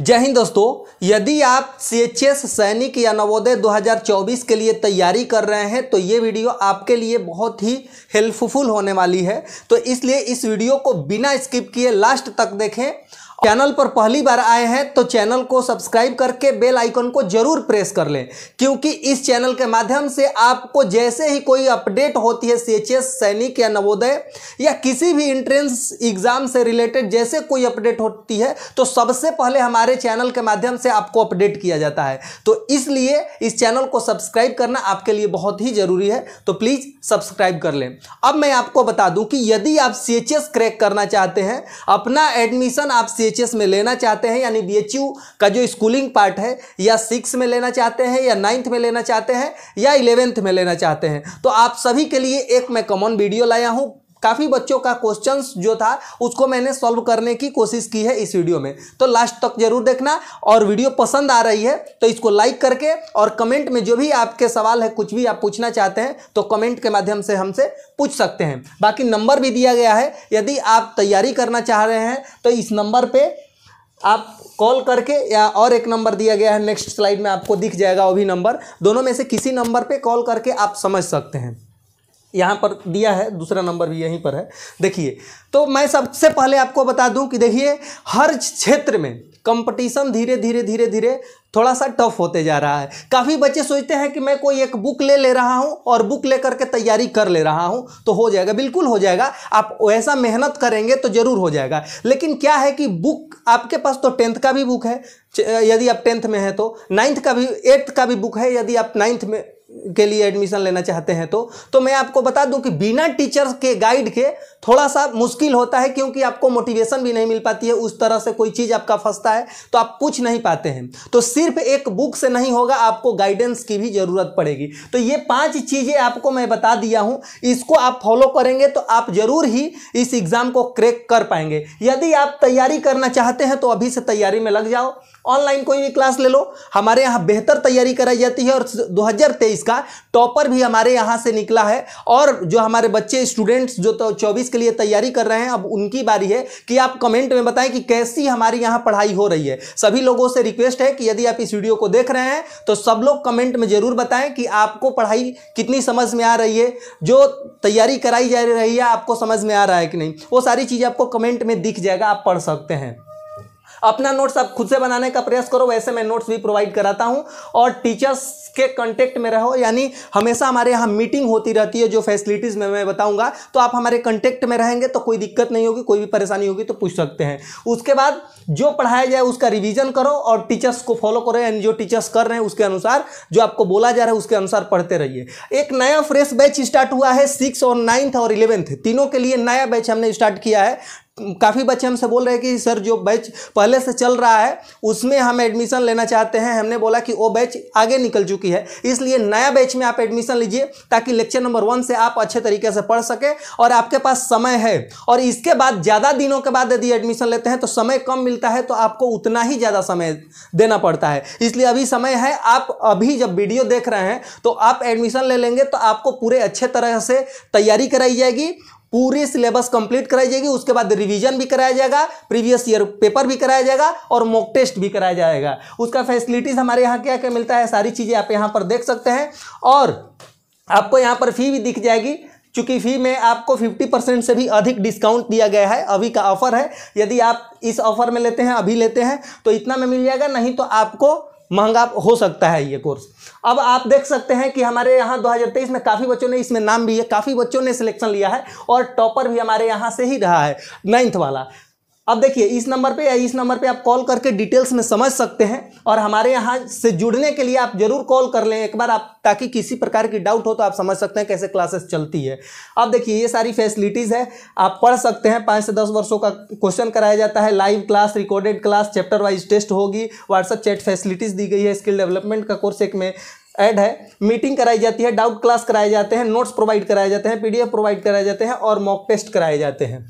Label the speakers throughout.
Speaker 1: जय हिंद दोस्तों यदि आप सी सैनिक या नवोदय 2024 के लिए तैयारी कर रहे हैं तो ये वीडियो आपके लिए बहुत ही हेल्पफुल होने वाली है तो इसलिए इस वीडियो को बिना स्किप किए लास्ट तक देखें चैनल पर पहली बार आए हैं तो चैनल को सब्सक्राइब करके बेल आइकन को जरूर प्रेस कर लें क्योंकि इस चैनल के माध्यम से आपको जैसे ही कोई अपडेट होती है सी सैनिक या नवोदय या किसी भी इंट्रेंस एग्जाम से रिलेटेड जैसे कोई अपडेट होती है तो सबसे पहले हमारे चैनल के माध्यम से आपको अपडेट किया जाता है तो इसलिए इस चैनल को सब्सक्राइब करना आपके लिए बहुत ही ज़रूरी है तो प्लीज़ सब्सक्राइब कर लें अब मैं आपको बता दूं कि यदि आप सी क्रैक करना चाहते हैं अपना एडमिशन आप सी बीएचएस में लेना चाहते हैं यानी बीएचयू का जो स्कूलिंग पार्ट है या सिक्स में लेना चाहते हैं या नाइन्थ में लेना चाहते हैं या इलेवेंथ में लेना चाहते हैं तो आप सभी के लिए एक मैं कॉमन वीडियो लाया हूँ काफ़ी बच्चों का क्वेश्चन जो था उसको मैंने सॉल्व करने की कोशिश की है इस वीडियो में तो लास्ट तक जरूर देखना और वीडियो पसंद आ रही है तो इसको लाइक करके और कमेंट में जो भी आपके सवाल है कुछ भी आप पूछना चाहते हैं तो कमेंट के माध्यम से हमसे पूछ सकते हैं बाकी नंबर भी दिया गया है यदि आप तैयारी करना चाह रहे हैं तो इस नंबर पर आप कॉल करके या और एक नंबर दिया गया है नेक्स्ट स्लाइड में आपको दिख जाएगा वो भी नंबर दोनों में से किसी नंबर पे कॉल करके आप समझ सकते हैं यहाँ पर दिया है दूसरा नंबर भी यहीं पर है देखिए तो मैं सबसे पहले आपको बता दूं कि देखिए हर क्षेत्र में कंपटीशन धीरे धीरे धीरे धीरे थोड़ा सा टफ होते जा रहा है काफ़ी बच्चे सोचते हैं कि मैं कोई एक बुक ले ले रहा हूँ और बुक ले करके तैयारी कर ले रहा हूँ तो हो जाएगा बिल्कुल हो जाएगा आप वैसा मेहनत करेंगे तो ज़रूर हो जाएगा लेकिन क्या है कि बुक आपके पास तो टेंथ का भी बुक तो, है यदि आप टेंथ में हैं तो नाइन्थ का भी एट्थ का भी बुक है यदि आप नाइन्थ में के लिए एडमिशन लेना चाहते हैं तो तो मैं आपको बता दूं कि बिना टीचर के गाइड के थोड़ा सा मुश्किल होता है क्योंकि आपको मोटिवेशन भी नहीं मिल पाती है उस तरह से कोई चीज़ आपका फंसता है तो आप पूछ नहीं पाते हैं तो सिर्फ एक बुक से नहीं होगा आपको गाइडेंस की भी ज़रूरत पड़ेगी तो ये पांच चीज़ें आपको मैं बता दिया हूँ इसको आप फॉलो करेंगे तो आप ज़रूर ही इस एग्ज़ाम को क्रैक कर पाएंगे यदि आप तैयारी करना चाहते हैं तो अभी से तैयारी में लग जाओ ऑनलाइन कोई भी क्लास ले लो हमारे यहाँ बेहतर तैयारी कराई जाती है और 2023 का टॉपर भी हमारे यहाँ से निकला है और जो हमारे बच्चे स्टूडेंट्स जो तो चौबीस के लिए तैयारी कर रहे हैं अब उनकी बारी है कि आप कमेंट में बताएं कि कैसी हमारे यहाँ पढ़ाई हो रही है सभी लोगों से रिक्वेस्ट है कि यदि आप इस वीडियो को देख रहे हैं तो सब लोग कमेंट में ज़रूर बताएं कि आपको पढ़ाई कितनी समझ में आ रही है जो तैयारी कराई जा रही है आपको समझ में आ रहा है कि नहीं वो सारी चीज़ आपको कमेंट में दिख जाएगा आप पढ़ सकते हैं अपना नोट्स आप खुद से बनाने का प्रयास करो वैसे मैं नोट्स भी प्रोवाइड कराता हूँ और टीचर्स के कॉन्टेक्ट में रहो यानी हमेशा हमारे यहाँ मीटिंग होती रहती है जो फैसिलिटीज़ में मैं बताऊँगा तो आप हमारे कॉन्टेक्ट में रहेंगे तो कोई दिक्कत नहीं होगी कोई भी परेशानी होगी तो पूछ सकते हैं उसके बाद जो पढ़ाया जाए उसका रिविज़न करो और टीचर्स को फॉलो करो यानी जो टीचर्स कर रहे हैं उसके अनुसार जो आपको बोला जा रहा है उसके अनुसार पढ़ते रहिए एक नया फ्रेश बैच स्टार्ट हुआ है सिक्स और नाइन्थ और इलेवेंथ तीनों के लिए नया बैच हमने स्टार्ट किया है काफ़ी बच्चे हमसे बोल रहे हैं कि सर जो बैच पहले से चल रहा है उसमें हम एडमिशन लेना चाहते हैं हमने बोला कि वो बैच आगे निकल चुकी है इसलिए नया बैच में आप एडमिशन लीजिए ताकि लेक्चर नंबर वन से आप अच्छे तरीके से पढ़ सकें और आपके पास समय है और इसके बाद ज़्यादा दिनों के बाद यदि एडमिशन लेते हैं तो समय कम मिलता है तो आपको उतना ही ज़्यादा समय देना पड़ता है इसलिए अभी समय है आप अभी जब वीडियो देख रहे हैं तो आप एडमिशन ले लेंगे तो आपको पूरे अच्छे तरह से तैयारी कराई जाएगी पूरी सिलेबस कंप्लीट कराई जाएगी उसके बाद रिवीजन भी कराया जाएगा प्रीवियस ईयर पेपर भी कराया जाएगा और मॉक टेस्ट भी कराया जाएगा उसका फैसिलिटीज हमारे यहाँ क्या क्या मिलता है सारी चीज़ें आप यहाँ पर देख सकते हैं और आपको यहाँ पर फी भी दिख जाएगी चूंकि फी में आपको 50 परसेंट से भी अधिक डिस्काउंट दिया गया है अभी का ऑफर है यदि आप इस ऑफर में लेते हैं अभी लेते हैं तो इतना में मिल जाएगा नहीं तो आपको महंगा हो सकता है ये कोर्स अब आप देख सकते हैं कि हमारे यहाँ 2023 में काफ़ी बच्चों ने इसमें नाम भी है काफ़ी बच्चों ने सिलेक्शन लिया है और टॉपर भी हमारे यहाँ से ही रहा है नाइन्थ वाला अब देखिए इस नंबर पे या इस नंबर पे आप कॉल करके डिटेल्स में समझ सकते हैं और हमारे यहाँ से जुड़ने के लिए आप जरूर कॉल कर लें एक बार आप ताकि किसी प्रकार की डाउट हो तो आप समझ सकते हैं कैसे क्लासेस चलती है अब देखिए ये सारी फैसिलिटीज़ है आप पढ़ सकते हैं पाँच से दस वर्षों का क्वेश्चन कराया जाता है live class recorded class chapter wise test होगी व्हाट्सअप चैट फैसिलिटीज़ दी गई है स्किल डेवलपमेंट का कोर्स एक में एड है मीटिंग कराई जाती है डाउट क्लास कराए जाते हैं नोट्स प्रोवाइड कराए जाते हैं पीडीएफ प्रोवाइड कराए जाते हैं और मॉक टेस्ट कराए जाते हैं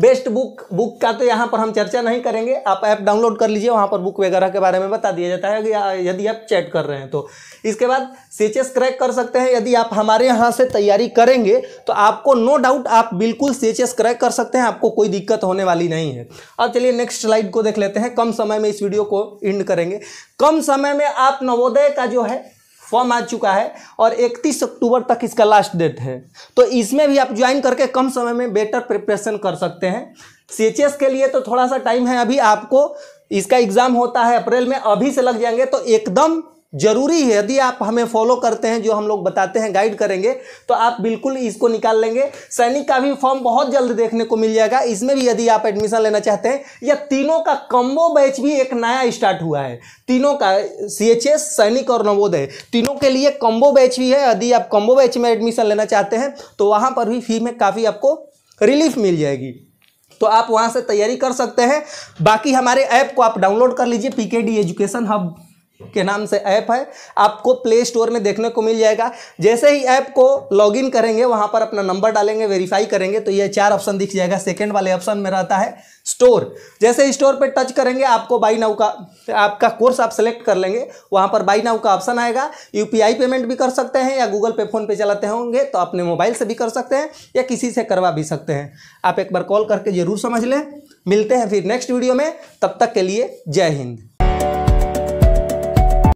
Speaker 1: बेस्ट बुक बुक का तो यहाँ पर हम चर्चा नहीं करेंगे आप ऐप डाउनलोड कर लीजिए वहाँ पर बुक वगैरह के बारे में बता दिया जाता है यदि आप चैट कर रहे हैं तो इसके बाद सेचेस क्रैक कर सकते हैं यदि आप हमारे यहाँ से तैयारी करेंगे तो आपको नो डाउट आप बिल्कुल सेचेस क्रैक कर सकते हैं आपको कोई दिक्कत होने वाली नहीं है अब चलिए नेक्स्ट स्लाइड को देख लेते हैं कम समय में इस वीडियो को एंड करेंगे कम समय में आप नवोदय का जो है फॉर्म आ चुका है और 31 अक्टूबर तक इसका लास्ट डेट है तो इसमें भी आप ज्वाइन करके कम समय में बेटर प्रिपरेशन कर सकते हैं सी के लिए तो थोड़ा सा टाइम है अभी आपको इसका एग्ज़ाम होता है अप्रैल में अभी से लग जाएंगे तो एकदम जरूरी है यदि आप हमें फॉलो करते हैं जो हम लोग बताते हैं गाइड करेंगे तो आप बिल्कुल इसको निकाल लेंगे सैनिक का भी फॉर्म बहुत जल्द देखने को मिल जाएगा इसमें भी यदि आप एडमिशन लेना चाहते हैं या तीनों का कम्बो बैच भी एक नया स्टार्ट हुआ है तीनों का सी सैनिक और नवोदय तीनों के लिए कम्बो बैच भी है यदि आप कम्बो बैच में एडमिशन लेना चाहते हैं तो वहाँ पर भी फी में काफ़ी आपको रिलीफ मिल जाएगी तो आप वहाँ से तैयारी कर सकते हैं बाकी हमारे ऐप को आप डाउनलोड कर लीजिए पीकेडी एजुकेशन हब के नाम से ऐप है आपको प्ले स्टोर में देखने को मिल जाएगा जैसे ही ऐप को लॉगिन करेंगे वहां पर अपना नंबर डालेंगे वेरीफाई करेंगे तो ये चार ऑप्शन दिख जाएगा सेकंड वाले ऑप्शन में रहता है स्टोर जैसे स्टोर पर टच करेंगे आपको बाई नाउ का आपका कोर्स आप सेलेक्ट कर लेंगे वहां पर बाई नाउ का ऑप्शन आएगा यूपीआई पेमेंट भी कर सकते हैं या गूगल पे फोन पे चलाते होंगे तो अपने मोबाइल से भी कर सकते हैं या किसी से करवा भी सकते हैं आप एक बार कॉल करके जरूर समझ लें मिलते हैं फिर नेक्स्ट वीडियो में तब तक के लिए जय हिंद